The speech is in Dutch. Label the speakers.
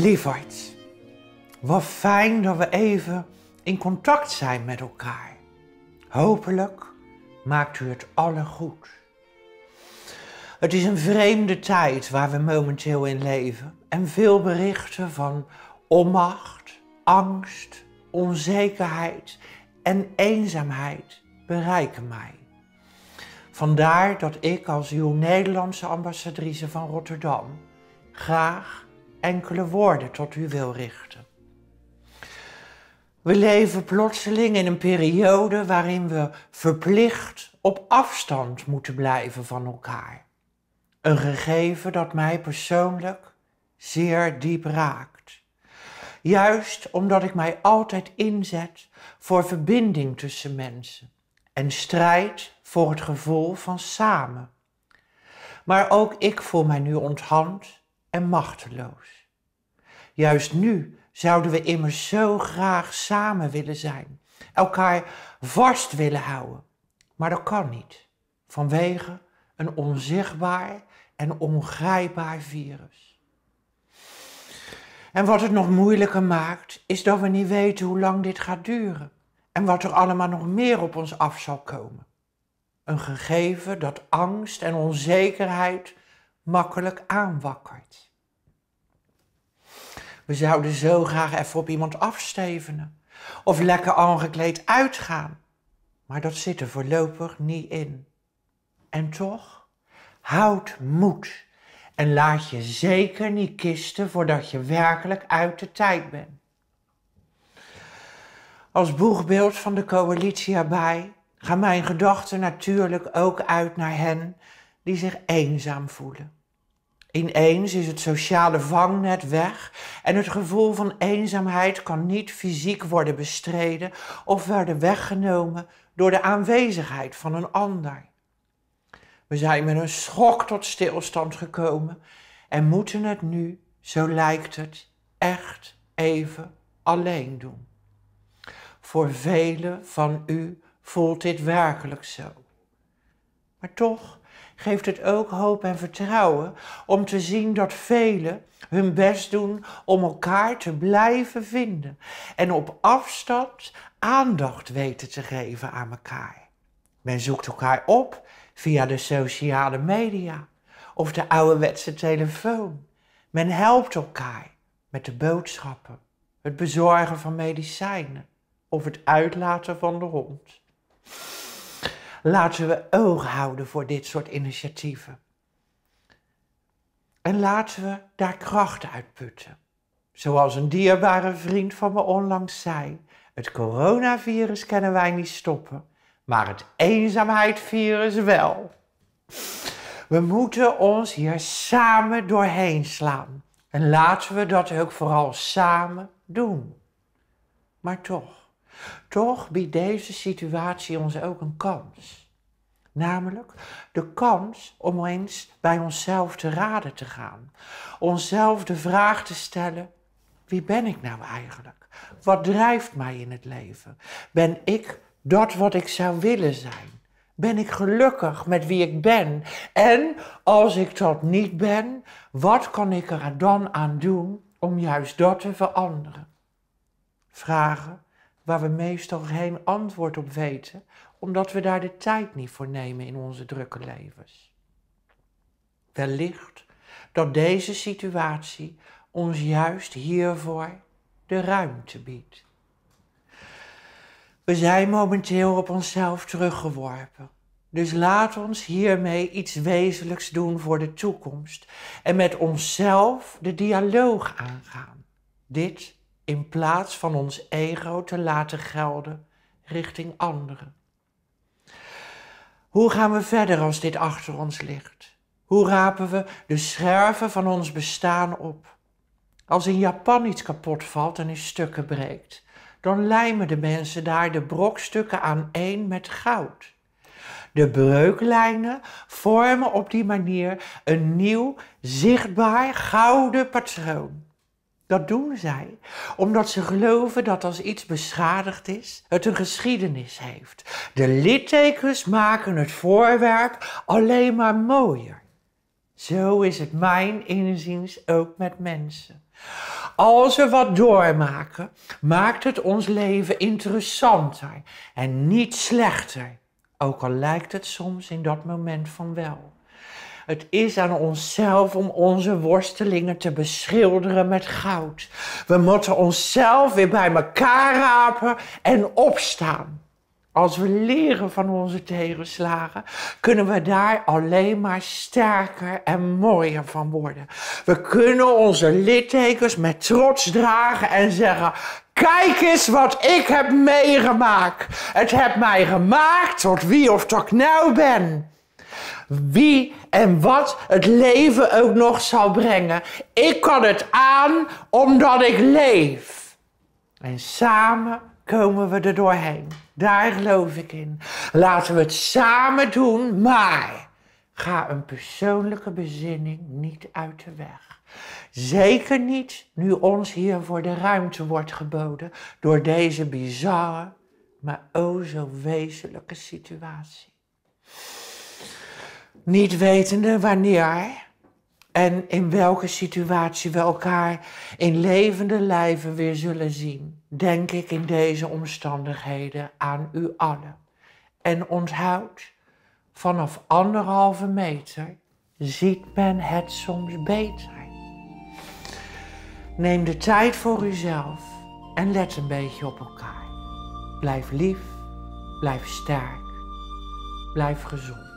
Speaker 1: Lieverd, wat fijn dat we even in contact zijn met elkaar. Hopelijk maakt u het alle goed. Het is een vreemde tijd waar we momenteel in leven en veel berichten van onmacht, angst, onzekerheid en eenzaamheid bereiken mij. Vandaar dat ik als uw Nederlandse ambassadrice van Rotterdam graag enkele woorden tot u wil richten. We leven plotseling in een periode waarin we verplicht op afstand moeten blijven van elkaar. Een gegeven dat mij persoonlijk zeer diep raakt. Juist omdat ik mij altijd inzet voor verbinding tussen mensen en strijd voor het gevoel van samen. Maar ook ik voel mij nu onthand machteloos. Juist nu zouden we immers zo graag samen willen zijn, elkaar vast willen houden. Maar dat kan niet, vanwege een onzichtbaar en ongrijpbaar virus. En wat het nog moeilijker maakt, is dat we niet weten hoe lang dit gaat duren en wat er allemaal nog meer op ons af zal komen. Een gegeven dat angst en onzekerheid makkelijk aanwakkert. We zouden zo graag even op iemand afstevenen of lekker aangekleed uitgaan, maar dat zit er voorlopig niet in. En toch, houd moed en laat je zeker niet kisten voordat je werkelijk uit de tijd bent. Als boegbeeld van de coalitie erbij gaan mijn gedachten natuurlijk ook uit naar hen die zich eenzaam voelen. Ineens is het sociale vangnet weg en het gevoel van eenzaamheid kan niet fysiek worden bestreden of worden weggenomen door de aanwezigheid van een ander. We zijn met een schok tot stilstand gekomen en moeten het nu, zo lijkt het, echt even alleen doen. Voor velen van u voelt dit werkelijk zo. Maar toch geeft het ook hoop en vertrouwen om te zien dat velen hun best doen om elkaar te blijven vinden en op afstand aandacht weten te geven aan elkaar. Men zoekt elkaar op via de sociale media of de ouderwetse telefoon. Men helpt elkaar met de boodschappen, het bezorgen van medicijnen of het uitlaten van de hond. Laten we oog houden voor dit soort initiatieven. En laten we daar kracht uit putten. Zoals een dierbare vriend van me onlangs zei: het coronavirus kunnen wij niet stoppen, maar het eenzaamheidsvirus wel. We moeten ons hier samen doorheen slaan. En laten we dat ook vooral samen doen. Maar toch. Toch biedt deze situatie ons ook een kans. Namelijk de kans om eens bij onszelf te raden te gaan. Onszelf de vraag te stellen: wie ben ik nou eigenlijk? Wat drijft mij in het leven? Ben ik dat wat ik zou willen zijn? Ben ik gelukkig met wie ik ben? En als ik dat niet ben, wat kan ik er dan aan doen om juist dat te veranderen? Vragen waar we meestal geen antwoord op weten, omdat we daar de tijd niet voor nemen in onze drukke levens. Wellicht dat deze situatie ons juist hiervoor de ruimte biedt. We zijn momenteel op onszelf teruggeworpen. Dus laat ons hiermee iets wezenlijks doen voor de toekomst en met onszelf de dialoog aangaan. Dit in plaats van ons ego te laten gelden richting anderen. Hoe gaan we verder als dit achter ons ligt? Hoe rapen we de scherven van ons bestaan op? Als in Japan iets kapot valt en in stukken breekt, dan lijmen de mensen daar de brokstukken aan één met goud. De breuklijnen vormen op die manier een nieuw, zichtbaar gouden patroon. Dat doen zij, omdat ze geloven dat als iets beschadigd is, het een geschiedenis heeft. De littekens maken het voorwerp alleen maar mooier. Zo is het mijn inziens ook met mensen. Als we wat doormaken, maakt het ons leven interessanter en niet slechter. Ook al lijkt het soms in dat moment van wel. Het is aan onszelf om onze worstelingen te beschilderen met goud. We moeten onszelf weer bij elkaar rapen en opstaan. Als we leren van onze tegenslagen, kunnen we daar alleen maar sterker en mooier van worden. We kunnen onze littekens met trots dragen en zeggen: Kijk eens wat ik heb meegemaakt. Het heeft mij gemaakt tot wie of toch ik nou ben wie en wat het leven ook nog zal brengen. Ik kan het aan omdat ik leef. En samen komen we er doorheen. Daar geloof ik in. Laten we het samen doen, maar ga een persoonlijke bezinning niet uit de weg. Zeker niet nu ons hiervoor de ruimte wordt geboden door deze bizarre, maar oh zo wezenlijke situatie. Niet wetende wanneer en in welke situatie we elkaar in levende lijven weer zullen zien, denk ik in deze omstandigheden aan u allen. En onthoud, vanaf anderhalve meter ziet men het soms beter. Neem de tijd voor uzelf en let een beetje op elkaar. Blijf lief, blijf sterk, blijf gezond.